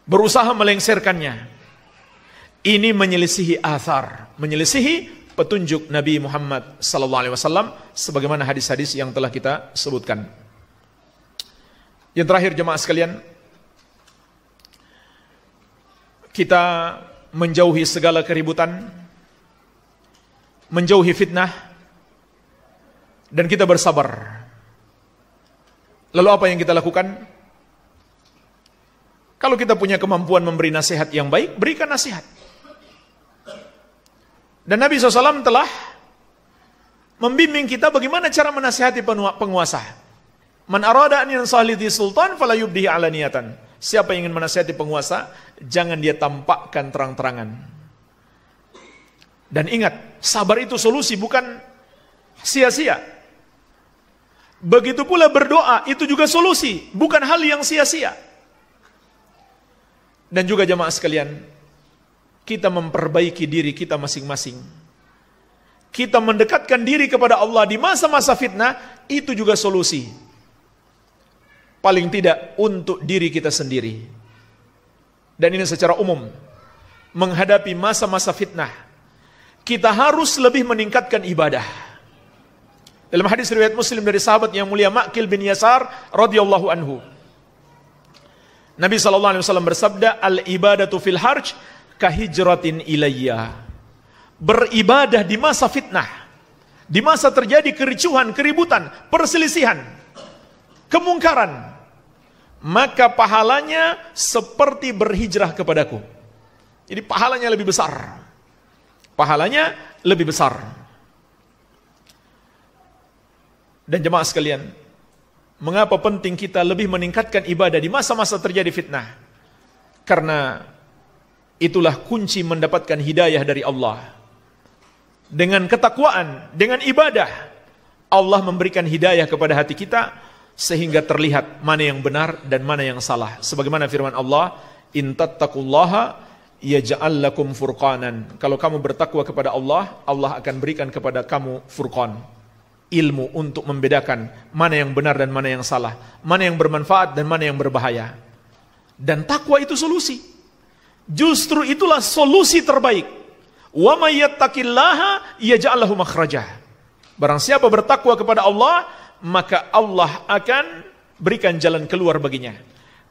Berusaha melengsarkannya. Ini menyelisihi athar, menyelisihi petunjuk Nabi Muhammad sallallahu alaihi wasallam sebagaimana hadis-hadis yang telah kita sebutkan. Yang terakhir jemaah sekalian, kita menjauhi segala keributan, menjauhi fitnah, dan kita bersabar. Lalu apa yang kita lakukan? Kalau kita punya kemampuan memberi nasihat yang baik, berikan nasihat. Dan Nabi SAW telah membimbing kita bagaimana cara menasihati penguasa. Man arada an sultan fala yubdihi ala niatan. Siapa yang ingin menasihati penguasa, jangan dia tampakkan terang-terangan. Dan ingat, sabar itu solusi bukan sia-sia. Begitu pula berdoa itu juga solusi, bukan hal yang sia-sia. Dan juga jemaah sekalian, kita memperbaiki diri kita masing-masing. Kita mendekatkan diri kepada Allah di masa-masa fitnah, itu juga solusi. Paling tidak untuk diri kita sendiri. Dan ini secara umum, menghadapi masa-masa fitnah, kita harus lebih meningkatkan ibadah. Dalam hadis riwayat Muslim dari sahabat yang mulia Makil bin Yasar radhiyallahu anhu. Nabi sallallahu alaihi wasallam bersabda, "Al ibadatu fil harj kahijratin ilayya. Beribadah di masa fitnah. Di masa terjadi kericuhan, keributan, perselisihan, kemungkaran. Maka pahalanya seperti berhijrah kepadaku. Jadi pahalanya lebih besar. Pahalanya lebih besar. Dan jemaah sekalian, mengapa penting kita lebih meningkatkan ibadah di masa-masa terjadi fitnah? Karena Itulah kunci mendapatkan hidayah dari Allah. Dengan ketakwaan, dengan ibadah, Allah memberikan hidayah kepada hati kita sehingga terlihat mana yang benar dan mana yang salah. Sebagaimana firman Allah, "In yaj'al lakum furqanan." Kalau kamu bertakwa kepada Allah, Allah akan berikan kepada kamu furqan, ilmu untuk membedakan mana yang benar dan mana yang salah, mana yang bermanfaat dan mana yang berbahaya. Dan takwa itu solusi. Justru itulah solusi terbaik. Wa yaj'al makhraja. Barang siapa bertakwa kepada Allah, maka Allah akan berikan jalan keluar baginya.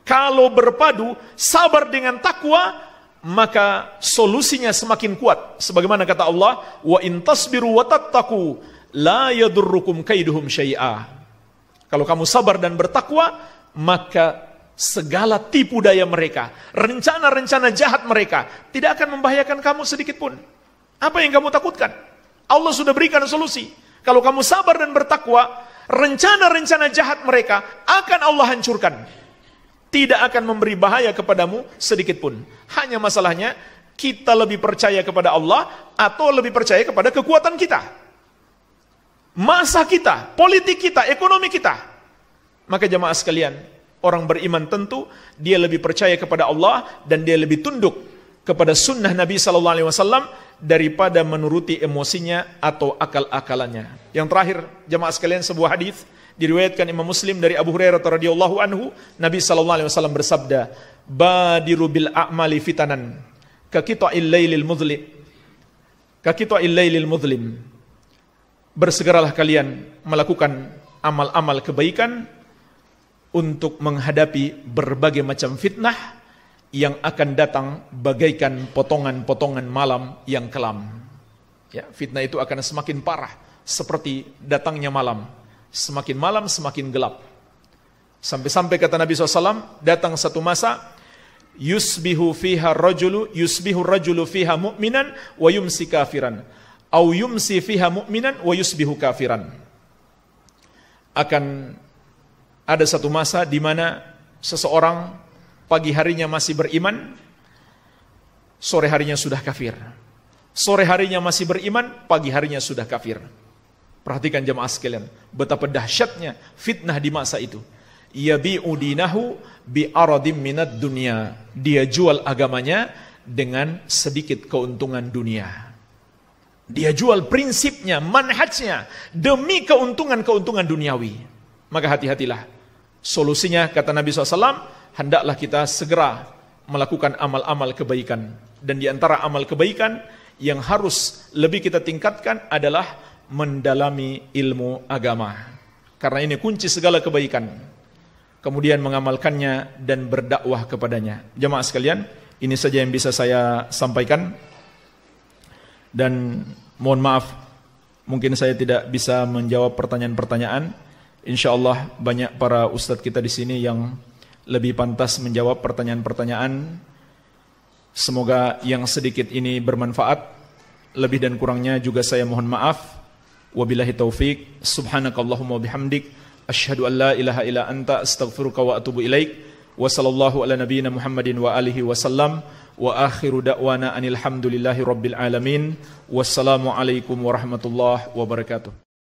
Kalau berpadu sabar dengan takwa, maka solusinya semakin kuat. Sebagaimana kata Allah, wa in tasbiru wa tattaqu la yadurrukum kaiduhum syai'a. Kalau kamu sabar dan bertakwa, maka segala tipu daya mereka, rencana-rencana jahat mereka tidak akan membahayakan kamu sedikit pun. Apa yang kamu takutkan? Allah sudah berikan solusi. Kalau kamu sabar dan bertakwa, rencana-rencana jahat mereka akan Allah hancurkan. Tidak akan memberi bahaya kepadamu sedikit pun. Hanya masalahnya kita lebih percaya kepada Allah atau lebih percaya kepada kekuatan kita. Masa kita, politik kita, ekonomi kita. Maka jemaah sekalian, orang beriman tentu dia lebih percaya kepada Allah dan dia lebih tunduk kepada sunnah Nabi Sallallahu Alaihi Wasallam daripada menuruti emosinya atau akal-akalannya. Yang terakhir, jemaah sekalian sebuah hadis diriwayatkan Imam Muslim dari Abu Hurairah radhiyallahu anhu, Nabi sallallahu alaihi wasallam bersabda, "Badiru bil a'mali fitanan, ka qita'il lailil mudlim." Ka qita'il lailil Bersegeralah kalian melakukan amal-amal kebaikan untuk menghadapi berbagai macam fitnah yang akan datang bagaikan potongan-potongan malam yang kelam. Ya, fitnah itu akan semakin parah seperti datangnya malam. Semakin malam semakin gelap. Sampai-sampai kata Nabi SAW, datang satu masa, yusbihu fiha rajulu, yusbihu rajulu fiha mu'minan, wa yumsi kafiran. Au yumsi fiha mu'minan, wa yusbihu kafiran. Akan ada satu masa di mana seseorang pagi harinya masih beriman, sore harinya sudah kafir. Sore harinya masih beriman, pagi harinya sudah kafir. Perhatikan jemaah sekalian, betapa dahsyatnya fitnah di masa itu. Ia dinahu bi aradim minat dunia. Dia jual agamanya dengan sedikit keuntungan dunia. Dia jual prinsipnya, manhajnya demi keuntungan-keuntungan duniawi. Maka hati-hatilah Solusinya kata Nabi SAW, hendaklah kita segera melakukan amal-amal kebaikan. Dan di antara amal kebaikan yang harus lebih kita tingkatkan adalah mendalami ilmu agama. Karena ini kunci segala kebaikan. Kemudian mengamalkannya dan berdakwah kepadanya. Jemaah sekalian, ini saja yang bisa saya sampaikan. Dan mohon maaf, mungkin saya tidak bisa menjawab pertanyaan-pertanyaan. Insyaallah banyak para ustadz kita di sini yang lebih pantas menjawab pertanyaan-pertanyaan. Semoga yang sedikit ini bermanfaat. Lebih dan kurangnya juga saya mohon maaf. Wabillahi taufik. Subhanakallahumma bihamdik. Ashhadu an la ilaha illa anta astaghfiruka wa atubu ilaik. Wa sallallahu ala nabiyyina Muhammadin wa alihi wa sallam. Wa akhiru da'wana anil hamdulillahi rabbil alamin. Wassalamualaikum warahmatullahi wabarakatuh.